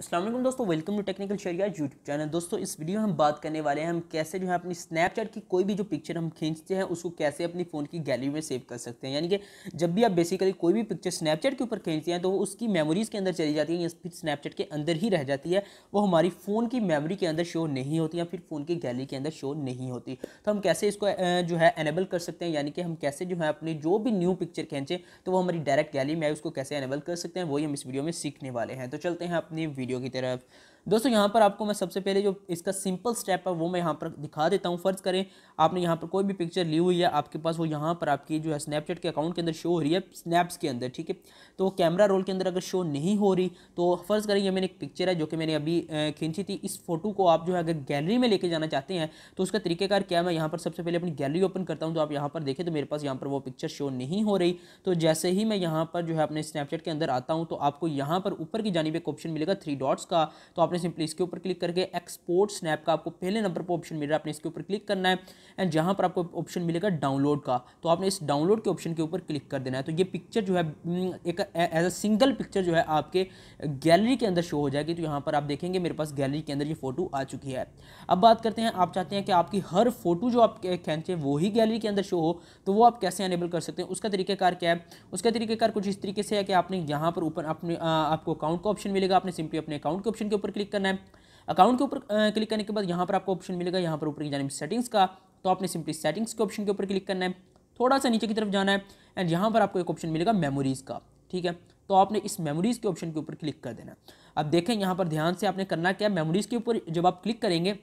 असलम दोस्तों welcome to technical शरिया YouTube channel दोस्तों इस वीडियो में हम बात करने वाले हैं हम कैसे जो है अपनी स्नैपचैट की कोई भी जो पिक्चर हम खींचते हैं उसको कैसे अपनी फ़ोन की गैलरी में सेव कर सकते हैं यानी कि जब भी आप बेसिकली कोई भी पिक्चर स्नैपचैट के ऊपर खींचते हैं तो वो उसकी मेमोरीज़ के अंदर चली जाती है या फिर स्नैपचैट के अंदर ही रह जाती है वो हमारी फ़ोन की मेमोरी के अंदर शो नहीं होती या फिर फ़ोन की गैलरी के अंदर शो नहीं होती तो हम कैसे इसको जो है एनेबल कर सकते हैं यानी कि हम कैसे जो है अपनी जो भी न्यू पिक्चर खींचें तो वो हमारी डायरेक्ट गैलरी में उसको कैसे एनेबल कर सकते हैं वही हम इस वीडियो में सीखने वाले हैं तो चलते हैं अपनी वीडियो की तरफ दोस्तों यहाँ पर आपको मैं सबसे पहले जो इसका सिंपल स्टेप है वो मैं यहाँ पर दिखा देता हूँ फ़र्ज़ करें आपने यहाँ पर कोई भी पिक्चर ली हुई है आपके पास वो यहाँ पर आपकी जो है स्नैपचैट के अकाउंट के अंदर शो हो रही है स्नैप्स के अंदर ठीक है तो वो कैमरा रोल के अंदर अगर शो नहीं हो रही तो फ़र्ज़ करें ये मैंने एक पिक्चर है जो कि मैंने अभी खींची थी इस फोटो को आप जो है अगर गैलरी में लेके जाना चाहते हैं तो उसका तरीकेकार क्या मैं यहाँ पर सबसे पहले अपनी गैलरी ओपन करता हूँ तो आप यहाँ पर देखें तो मेरे पास यहाँ पर वो पिक्चर शो नहीं हो रही तो जैसे ही मैं यहाँ पर जो है अपने स्नैपचैट के अंदर आता हूँ तो आपको यहाँ पर ऊपर की जानी एक ऑप्शन मिलेगा थ्री डॉट्स का तो आपने आपने सिंपली इसके ऊपर क्लिक करके एक्सपोर्ट स्नैप का आपको पहले नंबर पर ऑप्शन मिल रहा है आपने इसके ऊपर क्लिक करना है एंड जहाँ पर आपको ऑप्शन मिलेगा डाउनलोड का तो आपने इस डाउनलोड के ऑप्शन के ऊपर क्लिक कर देना है तो ये पिक्चर जो है हम्म, एक एज अ सिंगल पिक्चर जो है आपके गैलरी के अंदर शो हो जाएगी तो यहाँ पर आप देखेंगे मेरे पास गैलरी के अंदर ये फ़ोटो आ चुकी है अब बात करते हैं आप चाहते हैं कि आपकी हर फोटो जो आप खेचे वो ही गैलरी के अंदर शो हो तो वो आप कैसे अनेबल कर सकते हैं उसका तरीकेकार क्या है उसका तरीकेकार कुछ इस तरीके से है कि आपने यहाँ पर ऊपर अपने आपको अकाउंट का ऑप्शन मिलेगा आपने सिंपली अपने अकाउंट के ऑप्शन के ऊपर क्लिक क्लिक करना है अकाउंट के ऊपर क्लिक करने के बाद यहाँ पर आपको ऑप्शन मिलेगा यहाँ पर ऊपर की जानी सेटिंग्स का तो आपने सिंपली सेटिंग्स के ऑप्शन के ऊपर क्लिक करना है थोड़ा सा नीचे की तरफ जाना है एंड यहाँ पर आपको एक ऑप्शन मिलेगा मेमोरीज़ का ठीक है तो आपने इस मेमोरीज़ के ऑप्शन के ऊपर क्लिक कर देना अब देखें यहाँ पर ध्यान से आपने करना क्या है मेमोरीज़ के ऊपर जब आप क्लिक करेंगे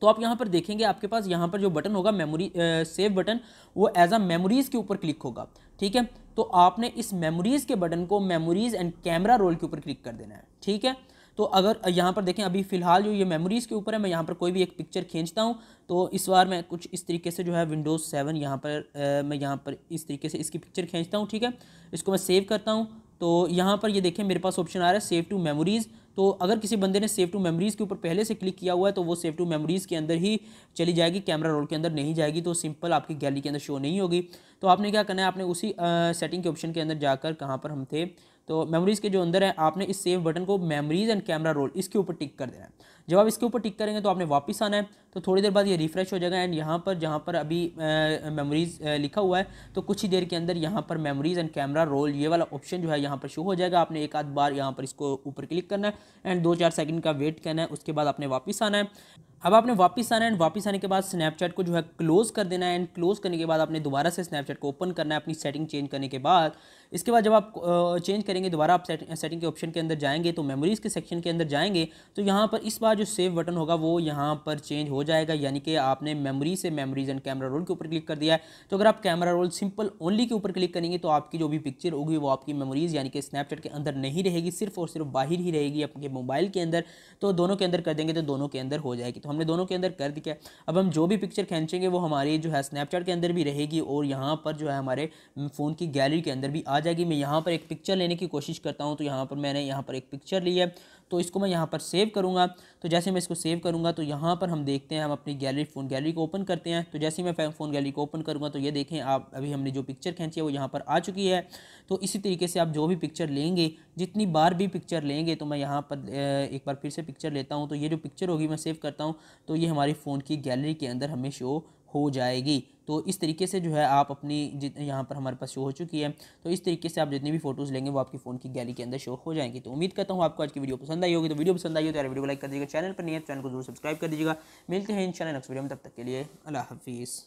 तो आप यहाँ पर देखेंगे आपके पास यहाँ पर जो बटन होगा मेमोरी सेव बटन वो एज अ मेमोरीज़ के ऊपर क्लिक होगा ठीक है तो आपने इस मेमोरीज़ के बटन को मेमोरीज़ एंड कैमरा रोल के ऊपर क्लिक कर देना है ठीक है तो अगर यहाँ पर देखें अभी फ़िलहाल जो ये मेमोरीज़ के ऊपर है मैं यहाँ पर कोई भी एक पिक्चर खींचता हूँ तो इस बार मैं कुछ इस तरीके से जो है विंडोज़ सेवन यहाँ पर आ, मैं यहाँ पर इस तरीके से इसकी पिक्चर खींचता हूँ ठीक है इसको मैं सेव करता हूँ तो यहाँ पर ये देखें मेरे पास ऑप्शन आ रहा है सेव टू मेमोरीज़ तो अगर किसी बंदे ने सेव टू मेमोरीज़ के ऊपर पहले से क्लिक किया हुआ है तो वो सेव टू मेमोरीज़ के अंदर ही चली जाएगी कैमरा रोल के अंदर नहीं जाएगी तो सिंपल आपकी गैलरी के अंदर शो नहीं होगी तो आपने क्या करना है आपने उसी सेटिंग के ऑप्शन के अंदर जाकर कहाँ पर हम थे तो मेमोरीज़ के जो अंदर है आपने इस सेव बटन को मेमोरीज़ एंड कैमरा रोल इसके ऊपर टिक कर देना है जब आप इसके ऊपर टिक करेंगे तो आपने वापस आना है तो थोड़ी देर बाद ये रिफ्रेश हो जाएगा एंड यहाँ पर जहाँ पर अभी मेमोरीज़ लिखा हुआ है तो कुछ ही देर के अंदर यहाँ पर मेमोरीज़ एंड कैमरा रोल ये वाला ऑप्शन जो है यहाँ पर शो हो जाएगा आपने एक आध बार यहाँ पर इसको ऊपर क्लिक करना है एंड दो चार सेकंड का वेट करना है उसके बाद आपने वापस आना है अब आपने वापस आना है एंड वापस आने के बाद स्नैपचैट को जो है क्लोज़ कर देना है एंड क्लोज़ करने के बाद आपने दोबारा से स्नैपचैट को ओपन करना है अपनी सेटिंग चेंज करने के बाद इसके बाद जब आप चेंज करेंगे दोबारा आप सेटिंग, सेटिंग के ऑप्शन के अंदर जाएंगे तो मेमोरीज़ के सेक्शन के अंदर जाएंगे तो यहाँ पर इस बार जो सेव बटन होगा वो यहाँ पर चेंज हो जाएगा यानी कि आपने मेमोरी से मेमोरीज एंड कैमरा रोल के ऊपर क्लिक कर दिया है तो अगर आप कैमरा रोल सिंपल ओनली के ऊपर क्लिक करेंगे तो आपकी जो भी पिक्चर होगी वो आपकी मेमोरीज़ यानी कि स्नैपचैट के अंदर नहीं रहेगी सिर्फ और सिर्फ बाहर ही रहेगी आपके मोबाइल के अंदर तो दोनों के अंदर कर देंगे तो दोनों के अंदर हो जाएगी तो हमने दोनों के अंदर कर दिया अब हम जो भी पिक्चर खींचेंगे वो हमारी जो है स्नैपचैट के अंदर भी रहेगी और यहाँ पर जो है हमारे फ़ोन हम्म, की गैलरी के अंदर भी आ जाएगी मैं यहाँ पर एक पिक्चर लेने की कोशिश करता हूँ तो यहाँ पर मैंने यहाँ पर एक पिक्चर ली है तो इसको मैं यहाँ पर सेव करूँगा तो जैसे मैं इसको सेव करूँगा तो यहाँ पर हम देखते हैं हम अपनी गैलरी फ़ोन गैलरी को ओपन करते हैं तो जैसे मैं फ़ोन गैलरी को ओपन करूँगा तो ये देखें आप अभी हमने जो पिक्चर खींची है वो यहाँ पर आ चुकी है तो इसी तरीके से आप जो भी पिक्चर लेंगे जितनी बार भी पिक्चर लेंगे तो मैं यहाँ पर एक बार फिर से पिक्चर लेता हूँ तो ये जो पिक्चर होगी मैं सेव करता हूँ तो ये हमारे फ़ोन की गैलरी के अंदर हमें शो हो जाएगी तो इस तरीके से जो है आप अपनी जित यहाँ पर हमारे पास शो हो चुकी है तो इस तरीके से आप जितनी भी फोटोज़ लेंगे वो आपके फ़ोन की गैलरी के अंदर शो हो जाएंगी तो उम्मीद करता हूँ आपको आज की वीडियो पसंद आई होगी तो वीडियो पसंद आई हो तो यार वीडियो लाइक कर दीजिएगा चैनल पर नहीं है तो चैनल को जरूर सब्सक्राइब कर दीजिएगा मिलते हैं इन शाला नेक्स्ट वीडियो में तब तक के लिए अला हाफिज़